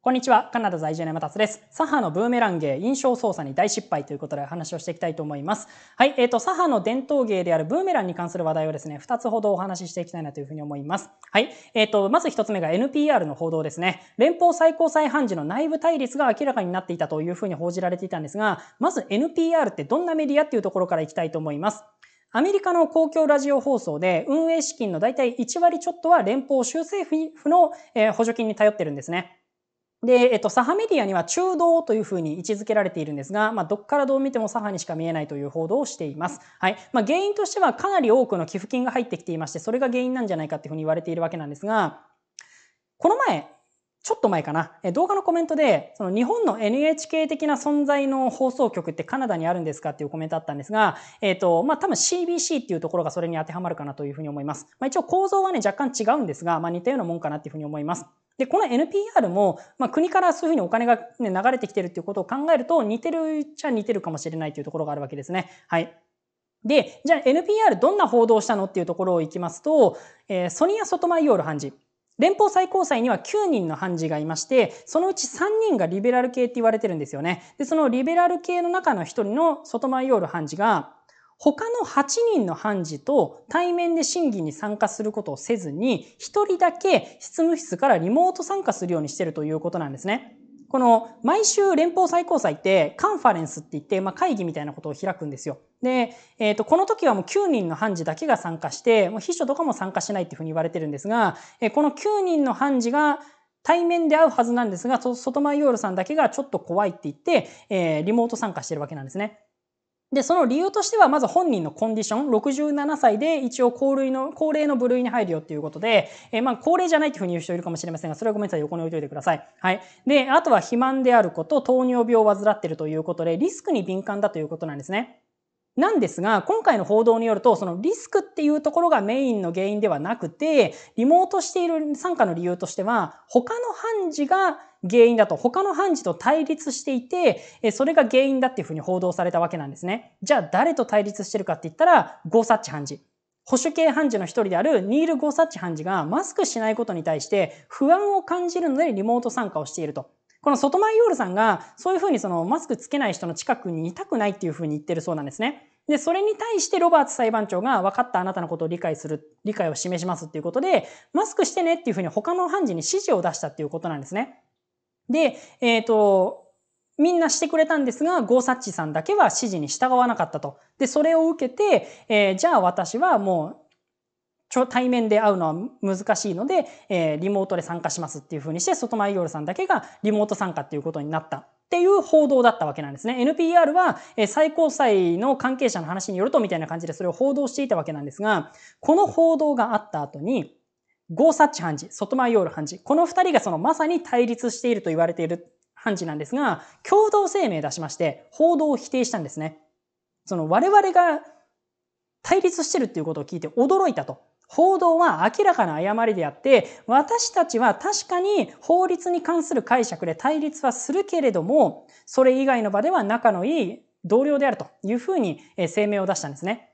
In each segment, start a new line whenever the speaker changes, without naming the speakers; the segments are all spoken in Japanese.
こんにちは、カナダ在住の山達です。左派のブーメラン芸、印象操作に大失敗ということで話をしていきたいと思います。はい、えっ、ー、と、左派の伝統芸であるブーメランに関する話題をですね、二つほどお話ししていきたいなというふうに思います。はい、えっ、ー、と、まず一つ目が NPR の報道ですね。連邦最高裁判事の内部対立が明らかになっていたというふうに報じられていたんですが、まず NPR ってどんなメディアっていうところからいきたいと思います。アメリカの公共ラジオ放送で運営資金の大体1割ちょっとは連邦州政府の補助金に頼ってるんですね。で、えっと、左派メディアには中道というふうに位置づけられているんですが、まあ、どっからどう見ても左派にしか見えないという報道をしています。はい。まあ、原因としてはかなり多くの寄付金が入ってきていまして、それが原因なんじゃないかっていうふうに言われているわけなんですが、この前、ちょっと前かな、え動画のコメントで、その日本の NHK 的な存在の放送局ってカナダにあるんですかっていうコメントあったんですが、えっ、ー、と、まあ、多分 CBC っていうところがそれに当てはまるかなというふうに思います。まあ、一応構造はね、若干違うんですが、まあ、似たようなもんかなっていうふうに思います。で、この NPR も、まあ、国からそういうふうにお金が、ね、流れてきてるっていうことを考えると、似てるっちゃ似てるかもしれないというところがあるわけですね。はい。で、じゃあ NPR どんな報道したのっていうところをいきますと、えー、ソニア・ソトマイオール判事。連邦最高裁には9人の判事がいまして、そのうち3人がリベラル系って言われてるんですよね。で、そのリベラル系の中の1人の外前ヨール判事が、他の8人の判事と対面で審議に参加することをせずに、1人だけ執務室からリモート参加するようにしてるということなんですね。この毎週連邦最高裁ってカンファレンスって言って、まあ、会議みたいなことを開くんですよ。で、えー、とこの時はもう9人の判事だけが参加してもう秘書とかも参加しないっていうふうに言われてるんですが、えこの9人の判事が対面で会うはずなんですが外前ヨールさんだけがちょっと怖いって言って、えー、リモート参加してるわけなんですね。で、その理由としては、まず本人のコンディション、67歳で一応高類の、高齢の部類に入るよっていうことで、えー、まあ、高齢じゃないていうふうに言う人いるかもしれませんが、それはごめんなさい、横に置いといてください。はい。で、あとは肥満であること、糖尿病を患っているということで、リスクに敏感だということなんですね。なんですが、今回の報道によると、そのリスクっていうところがメインの原因ではなくて、リモートしている参加の理由としては、他の判事が原因だと、他の判事と対立していて、それが原因だっていうふうに報道されたわけなんですね。じゃあ誰と対立してるかって言ったら、ゴーサッチ判事。保守系判事の一人であるニール・ゴーサッチ判事がマスクしないことに対して不安を感じるのでリモート参加をしていると。この外前ヨールさんがそういうふうにそのマスクつけない人の近くにいたくないっていうふうに言ってるそうなんですね。で、それに対してロバーツ裁判長が分かったあなたのことを理解する、理解を示しますっていうことで、マスクしてねっていうふうに他の判事に指示を出したっていうことなんですね。で、えっ、ー、と、みんなしてくれたんですが、ゴーサッチさんだけは指示に従わなかったと。で、それを受けて、えー、じゃあ私はもう、対面で会うのは難しいので、えー、リモートで参加しますっていうふうにして、外前イオルさんだけがリモート参加っていうことになったっていう報道だったわけなんですね。NPR は最高裁の関係者の話によるとみたいな感じでそれを報道していたわけなんですが、この報道があった後に、ゴーサッチ判事、ソトマイオール判事、この二人がそのまさに対立していると言われている判事なんですが、共同声明出しまして報道を否定したんですね。その我々が対立してるっていうことを聞いて驚いたと。報道は明らかな誤りであって、私たちは確かに法律に関する解釈で対立はするけれども、それ以外の場では仲のいい同僚であるというふうに声明を出したんですね。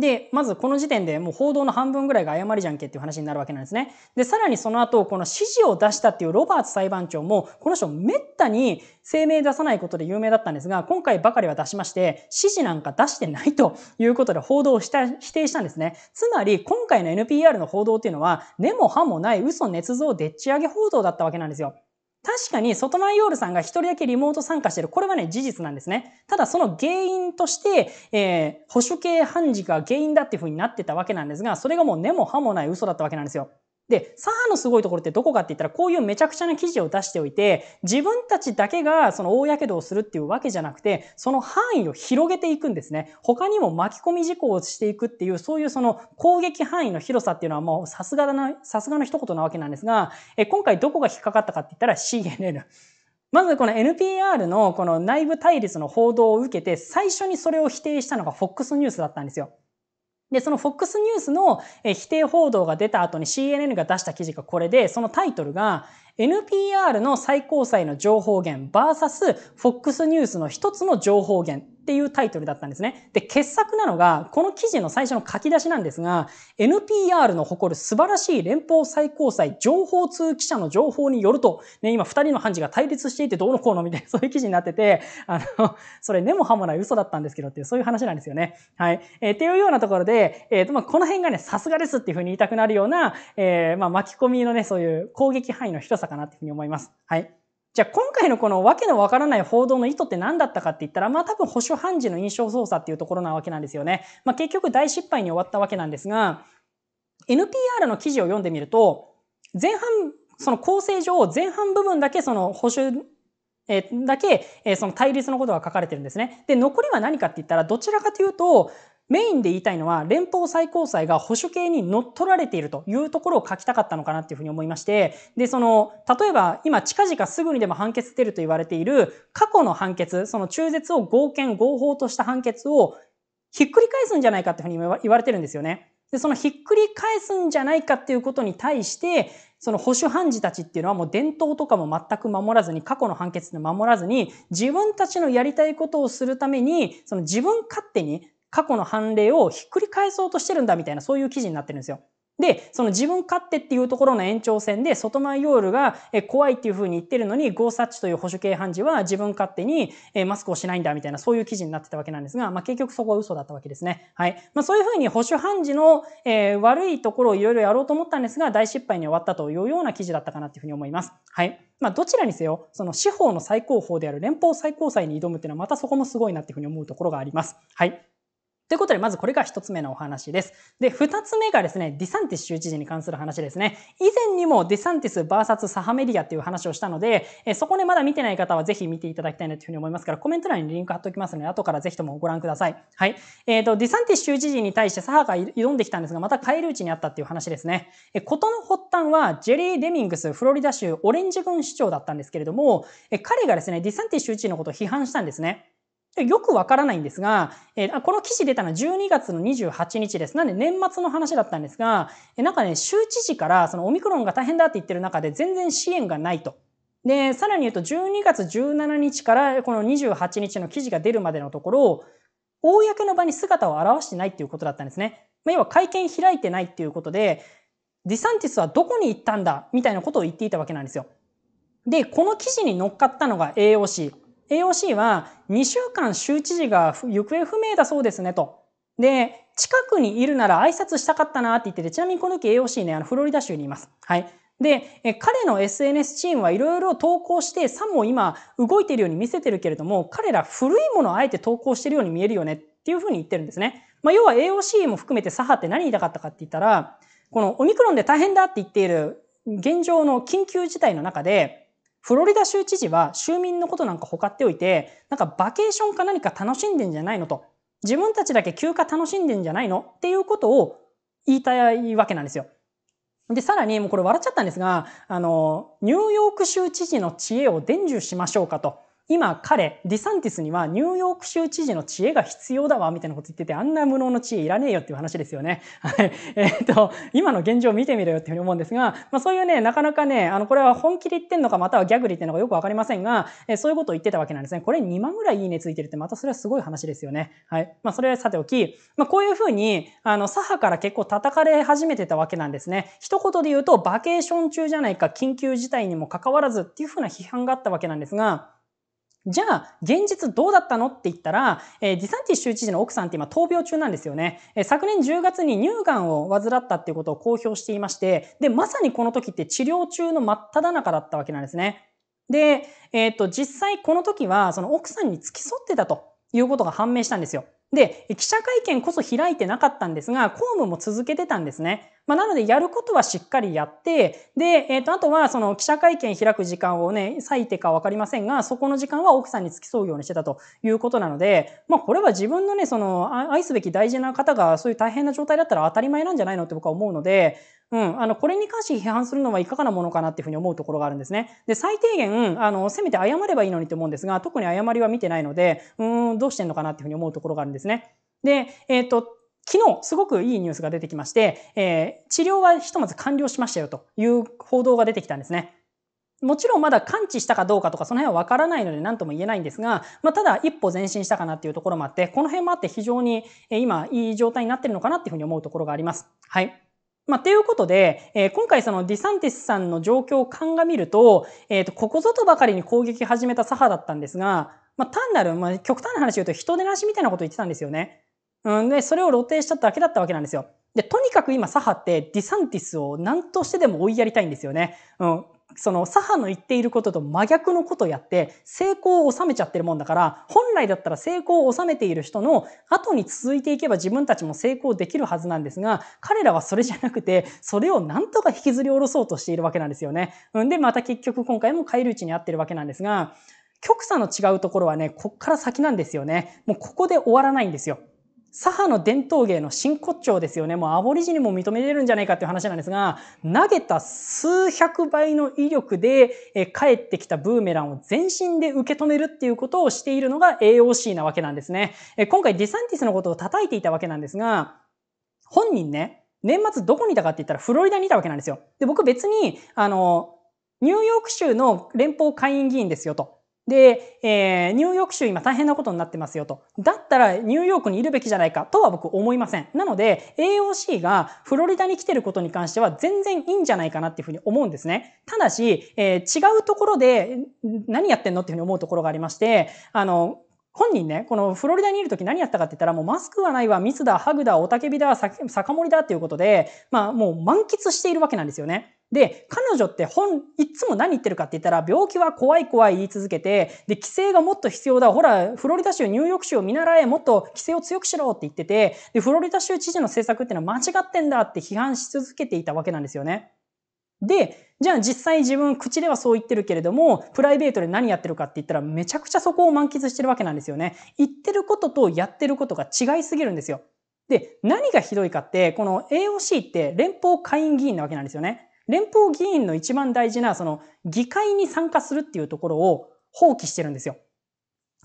で、まずこの時点でもう報道の半分ぐらいが誤りじゃんけっていう話になるわけなんですね。で、さらにその後、この指示を出したっていうロバーツ裁判長も、この人めったに声明出さないことで有名だったんですが、今回ばかりは出しまして、指示なんか出してないということで報道をした否定したんですね。つまり、今回の NPR の報道っていうのは、根も葉もない嘘捏造でっち上げ報道だったわけなんですよ。確かに、外前ヨオールさんが一人だけリモート参加してる。これはね、事実なんですね。ただ、その原因として、えー、保守系判事が原因だっていう風になってたわけなんですが、それがもう根も葉もない嘘だったわけなんですよ。で、サハのすごいところってどこかって言ったら、こういうめちゃくちゃな記事を出しておいて、自分たちだけがその大やけどをするっていうわけじゃなくて、その範囲を広げていくんですね。他にも巻き込み事項をしていくっていう、そういうその攻撃範囲の広さっていうのはもうさすがだな、さすがの一言なわけなんですが、え今回どこが引っかかったかって言ったら CNN。まずこの NPR のこの内部対立の報道を受けて、最初にそれを否定したのが FOX ニュースだったんですよ。で、その FOX ニュースの否定報道が出た後に CNN が出した記事がこれで、そのタイトルが、NPR の最高裁の情報源 VS FOX ニュースの一つの情報源っていうタイトルだったんですね。で、傑作なのが、この記事の最初の書き出しなんですが、NPR の誇る素晴らしい連邦最高裁情報通記者の情報によると、ね、今二人の判事が対立していてどうのこうのみたいな、そういう記事になってて、あの、それ根も葉もない嘘だったんですけどっていう、そういう話なんですよね。はい。えー、っていうようなところで、えっ、ー、と、まあ、この辺がね、さすがですっていうふうに言いたくなるような、えー、まあ、巻き込みのね、そういう攻撃範囲の一つ。さかなっていうふうに思います。はい。じゃあ今回のこのわけのわからない報道の意図って何だったかって言ったら、まあ多分保守判事の印象操作っていうところなわけなんですよね。まあ結局大失敗に終わったわけなんですが、NPR の記事を読んでみると、前半、その構成上、前半部分だけその保守、えだけ、えその対立のことが書かれてるんですね。で、残りは何かって言ったら、どちらかというと、メインで言いたいのは連邦最高裁が保守系に乗っ取られているというところを書きたかったのかなっていうふうに思いまして、で、その、例えば今近々すぐにでも判決出ると言われている過去の判決、その中絶を合憲合法とした判決をひっくり返すんじゃないかっていうふうに言われてるんですよね。で、そのひっくり返すんじゃないかっていうことに対して、その保守判事たちっていうのはもう伝統とかも全く守らずに、過去の判決で守らずに、自分たちのやりたいことをするために、その自分勝手に過去の判例をひっくり返そうとしてるんだみたいなそういう記事になってるんですよ。で、その自分勝手っていうところの延長線で、外前ヨールが怖いっていうふうに言ってるのに、ゴーサッチという保守系判事は自分勝手にマスクをしないんだみたいな、そういう記事になってたわけなんですが、まあ結局そこは嘘だったわけですね。はい。まあそういうふうに保守判事の、え悪いところをいろいろやろうと思ったんですが、大失敗に終わったというような記事だったかなっていうふうに思います。はい。まあ、どちらにせよ、その司法の最高峰である連邦最高裁に挑むっていうのはまたそこもすごいなっていうふうに思うところがあります。はい。ということで、まずこれが1つ目のお話です。で、2つ目がですね、ディサンティス州知事に関する話ですね。以前にもディサンティス VS サハメディアっていう話をしたので、えそこでまだ見てない方はぜひ見ていただきたいなというふうに思いますから、コメント欄にリンク貼っておきますので、後からぜひともご覧ください。はい。えっ、ー、と、ディサンティス州知事に対してサハが挑んできたんですが、また帰るうちにあったっていう話ですね。え事の発端は、ジェリー・デミングス、フロリダ州オレンジ郡市長だったんですけれども、え彼がですね、ディサンティス州知事のことを批判したんですね。よくわからないんですが、えー、この記事出たのは12月の28日です。なんで年末の話だったんですが、えなんかね、州知事からそのオミクロンが大変だって言ってる中で全然支援がないと。で、さらに言うと12月17日からこの28日の記事が出るまでのところ、公の場に姿を現してないっていうことだったんですね。まあ、要は会見開いてないっていうことで、ディサンティスはどこに行ったんだみたいなことを言っていたわけなんですよ。で、この記事に乗っかったのが AOC。AOC は2週間州知事が行方不明だそうですねと。で、近くにいるなら挨拶したかったなって言ってて、ちなみにこの時 AOC ね、あのフロリダ州にいます。はい。で、え彼の SNS チームはいろいろ投稿して、さも今動いているように見せてるけれども、彼ら古いものをあえて投稿してるように見えるよねっていうふうに言ってるんですね。まあ、要は AOC も含めて左派って何言いたかったかって言ったら、このオミクロンで大変だって言っている現状の緊急事態の中で、フロリダ州知事は州民のことなんかほかっておいて、なんかバケーションか何か楽しんでんじゃないのと。自分たちだけ休暇楽しんでんじゃないのっていうことを言いたいわけなんですよ。で、さらに、もうこれ笑っちゃったんですが、あの、ニューヨーク州知事の知恵を伝授しましょうかと。今彼、ディサンティスにはニューヨーク州知事の知恵が必要だわ、みたいなこと言ってて、あんな無能の知恵いらねえよっていう話ですよね。はい。えー、っと、今の現状を見てみろよっていうふうに思うんですが、まあそういうね、なかなかね、あの、これは本気で言ってんのか、またはギャグで言ってんのかよくわかりませんが、えー、そういうことを言ってたわけなんですね。これ2万ぐらいいいねついてるって、またそれはすごい話ですよね。はい。まあそれはさておき、まあこういうふうに、あの、左派から結構叩かれ始めてたわけなんですね。一言で言うと、バケーション中じゃないか、緊急事態にもかかわらずっていうふうな批判があったわけなんですが、じゃあ、現実どうだったのって言ったら、えー、ディサンティ州知事の奥さんって今闘病中なんですよね。えー、昨年10月に乳がんを患ったっていうことを公表していまして、で、まさにこの時って治療中の真っ只中だったわけなんですね。で、えっ、と、実際この時は、その奥さんに付き添ってたということが判明したんですよ。で、記者会見こそ開いてなかったんですが、公務も続けてたんですね。まあ、なので、やることはしっかりやって、で、えっ、ー、と、あとは、その、記者会見開く時間をね、割いてかわかりませんが、そこの時間は奥さんに付き添うようにしてたということなので、まあ、これは自分のね、その、愛すべき大事な方が、そういう大変な状態だったら当たり前なんじゃないのって僕は思うので、うん、あの、これに関して批判するのはいかがなものかなっていうふうに思うところがあるんですね。で、最低限、あの、せめて謝ればいいのにと思うんですが、特に謝りは見てないので、うーん、どうしてんのかなっていうふうに思うところがあるんですね。で、えっ、ー、と、昨日、すごくいいニュースが出てきまして、えー、治療はひとまず完了しましたよという報道が出てきたんですね。もちろんまだ完治したかどうかとかその辺はわからないので何とも言えないんですが、まあ、ただ一歩前進したかなっていうところもあって、この辺もあって非常に今いい状態になってるのかなっていうふうに思うところがあります。はい。まあ、ということで、えー、今回そのディサンティスさんの状況を鑑みると、えっ、ー、と、ここぞとばかりに攻撃始めた左派だったんですが、まあ、単なる、まあ、極端な話を言うと人でなしみたいなこと言ってたんですよね。うん、で、それを露呈しただけだったわけなんですよ。で、とにかく今左派ってディサンティスを何としてでも追いやりたいんですよね。うん。その左派の言っていることと真逆のことをやって成功を収めちゃってるもんだから本来だったら成功を収めている人の後に続いていけば自分たちも成功できるはずなんですが彼らはそれじゃなくてそれをなんとか引きずり下ろそうとしているわけなんですよね。んでまた結局今回も返り討ちに合ってるわけなんですが極左の違うところはねこっから先なんですよね。もうここで終わらないんですよ。左派の伝統芸の真骨頂ですよね。もうアボリジニも認めれるんじゃないかっていう話なんですが、投げた数百倍の威力で、え帰ってきたブーメランを全身で受け止めるっていうことをしているのが AOC なわけなんですね。え今回デサンティスのことを叩いていたわけなんですが、本人ね、年末どこにいたかって言ったらフロリダにいたわけなんですよ。で、僕別に、あの、ニューヨーク州の連邦下院議員ですよと。で、えー、ニューヨーク州今大変なことになってますよと。だったらニューヨークにいるべきじゃないかとは僕思いません。なので AOC がフロリダに来てることに関しては全然いいんじゃないかなっていうふうに思うんですね。ただし、えー、違うところで何やってんのっていうふうに思うところがありまして、あの、本人ね、このフロリダにいる時何やったかって言ったら、もうマスクはないわ、ミスだ、ハグだ、雄たけびだ、酒盛りだっていうことで、まあもう満喫しているわけなんですよね。で、彼女って本、いつも何言ってるかって言ったら、病気は怖い怖い言い続けて、で、規制がもっと必要だ。ほら、フロリダ州、ニューヨーク州を見習え、もっと規制を強くしろって言ってて、で、フロリダ州知事の政策っていうのは間違ってんだって批判し続けていたわけなんですよね。で、じゃあ実際自分口ではそう言ってるけれども、プライベートで何やってるかって言ったらめちゃくちゃそこを満喫してるわけなんですよね。言ってることとやってることが違いすぎるんですよ。で、何がひどいかって、この AOC って連邦下院議員なわけなんですよね。連邦議員の一番大事な、その、議会に参加するっていうところを放棄してるんですよ。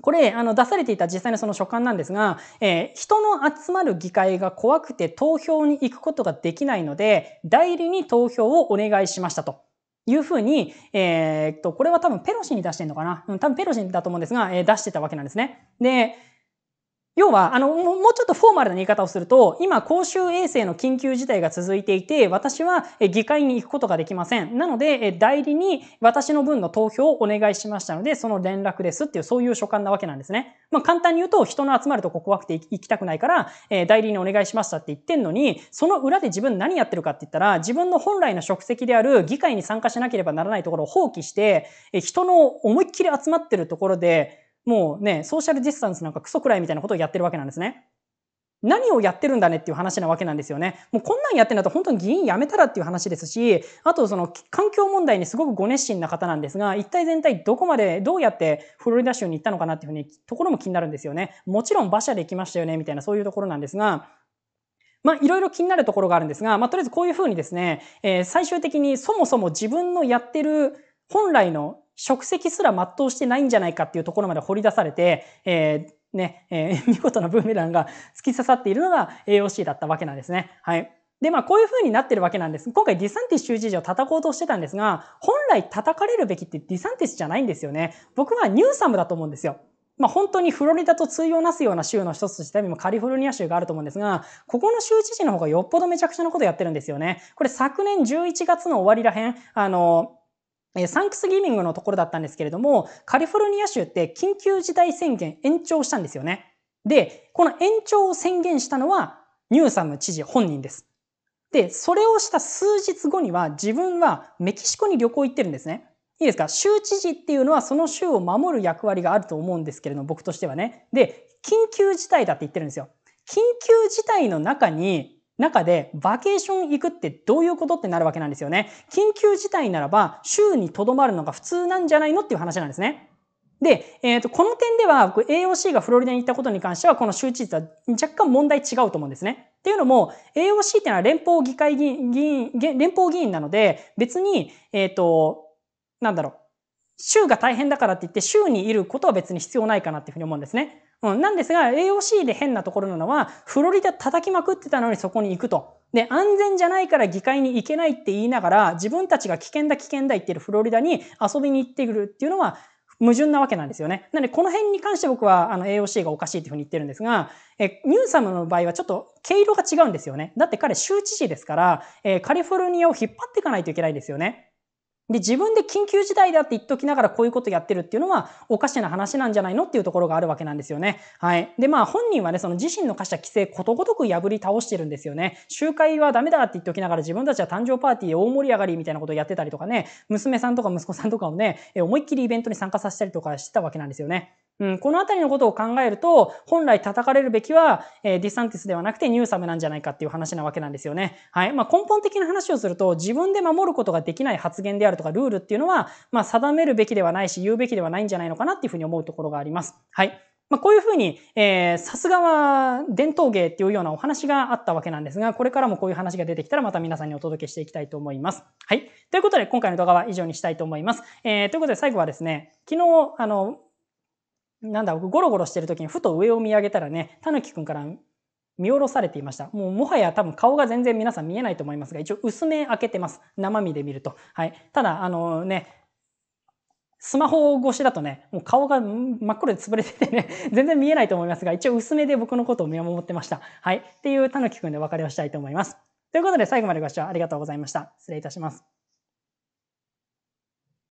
これ、あの、出されていた実際のその書簡なんですが、えー、人の集まる議会が怖くて投票に行くことができないので、代理に投票をお願いしましたと。いうふうに、えー、っと、これは多分ペロシに出してんのかなうん、多分ペロシだと思うんですが、えー、出してたわけなんですね。で、要は、あの、もうちょっとフォーマルな言い方をすると、今、公衆衛生の緊急事態が続いていて、私は議会に行くことができません。なので、代理に私の分の投票をお願いしましたので、その連絡ですっていう、そういう所感なわけなんですね。まあ、簡単に言うと、人の集まるとこ怖くて行きたくないから、え代理にお願いしましたって言ってんのに、その裏で自分何やってるかって言ったら、自分の本来の職責である議会に参加しなければならないところを放棄して、人の思いっきり集まってるところで、もうね、ソーシャルディスタンスなんかクソくらいみたいなことをやってるわけなんですね。何をやってるんだねっていう話なわけなんですよね。もうこんなんやってんだと本当に議員辞めたらっていう話ですし、あとその環境問題にすごくご熱心な方なんですが、一体全体どこまでどうやってフロリダ州に行ったのかなっていうふうにところも気になるんですよね。もちろん馬車で行きましたよねみたいなそういうところなんですが、まあ、いろいろ気になるところがあるんですが、まあ、とりあえずこういうふうにですね、えー、最終的にそもそも自分のやってる本来の職責すら全うしてないんじゃないかっていうところまで掘り出されて、えー、ね、えー、見事なブーメランが突き刺さっているのが AOC だったわけなんですね。はい。で、まあ、こういう風になってるわけなんです。今回ディサンティス州知事を叩こうとしてたんですが、本来叩かれるべきってディサンティスじゃないんですよね。僕はニューサムだと思うんですよ。まあ、本当にフロリダと通用なすような州の一つとしてカリフォルニア州があると思うんですが、ここの州知事の方がよっぽどめちゃくちゃなことやってるんですよね。これ昨年11月の終わりらへん、あの、サンクスギビングのところだったんですけれども、カリフォルニア州って緊急事態宣言延長したんですよね。で、この延長を宣言したのはニューサム知事本人です。で、それをした数日後には自分はメキシコに旅行行ってるんですね。いいですか州知事っていうのはその州を守る役割があると思うんですけれども、僕としてはね。で、緊急事態だって言ってるんですよ。緊急事態の中に中で、バケーション行くってどういうことってなるわけなんですよね。緊急事態ならば、週にとどまるのが普通なんじゃないのっていう話なんですね。で、えっ、ー、と、この点では、AOC がフロリダに行ったことに関しては、この周知率は若干問題違うと思うんですね。っていうのも、AOC っていうのは連邦議会議員、連邦議員なので、別に、えっ、ー、と、なんだろう、州が大変だからって言って州にいることは別に必要ないかなっていうふうに思うんですね。うん、なんですが AOC で変なところなのはフロリダ叩きまくってたのにそこに行くと。で安全じゃないから議会に行けないって言いながら自分たちが危険だ危険だ言ってるフロリダに遊びに行ってくるっていうのは矛盾なわけなんですよね。なので、この辺に関して僕はあの AOC がおかしいというふうに言ってるんですが、え、ニューサムの場合はちょっと毛色が違うんですよね。だって彼州知事ですから、えカリフォルニアを引っ張っていかないといけないですよね。で、自分で緊急事態だって言っときながらこういうことやってるっていうのはおかしな話なんじゃないのっていうところがあるわけなんですよね。はい。で、まあ本人はね、その自身の課した規制ことごとく破り倒してるんですよね。集会はダメだって言っときながら自分たちは誕生パーティー大盛り上がりみたいなことをやってたりとかね、娘さんとか息子さんとかをね、思いっきりイベントに参加させたりとかしてたわけなんですよね。うん、このあたりのことを考えると、本来叩かれるべきは、えー、ディサンティスではなくてニューサムなんじゃないかっていう話なわけなんですよね。はい。まあ、根本的な話をすると、自分で守ることができない発言であるとか、ルールっていうのは、まあ、定めるべきではないし、言うべきではないんじゃないのかなっていうふうに思うところがあります。はい。まあ、こういうふうに、えー、さすがは伝統芸っていうようなお話があったわけなんですが、これからもこういう話が出てきたらまた皆さんにお届けしていきたいと思います。はい。ということで、今回の動画は以上にしたいと思います。えー、ということで最後はですね、昨日、あの、なんだ、僕ゴロゴロしてる時にふと上を見上げたらね、たぬきくんから見下ろされていました。もうもはや多分顔が全然皆さん見えないと思いますが、一応薄め開けてます。生身で見ると。はい。ただ、あのね、スマホ越しだとね、もう顔が真っ黒で潰れててね、全然見えないと思いますが、一応薄めで僕のことを見守ってました。はい。っていうたぬきくんでお別れをしたいと思います。ということで最後までご視聴ありがとうございました。失礼いたします。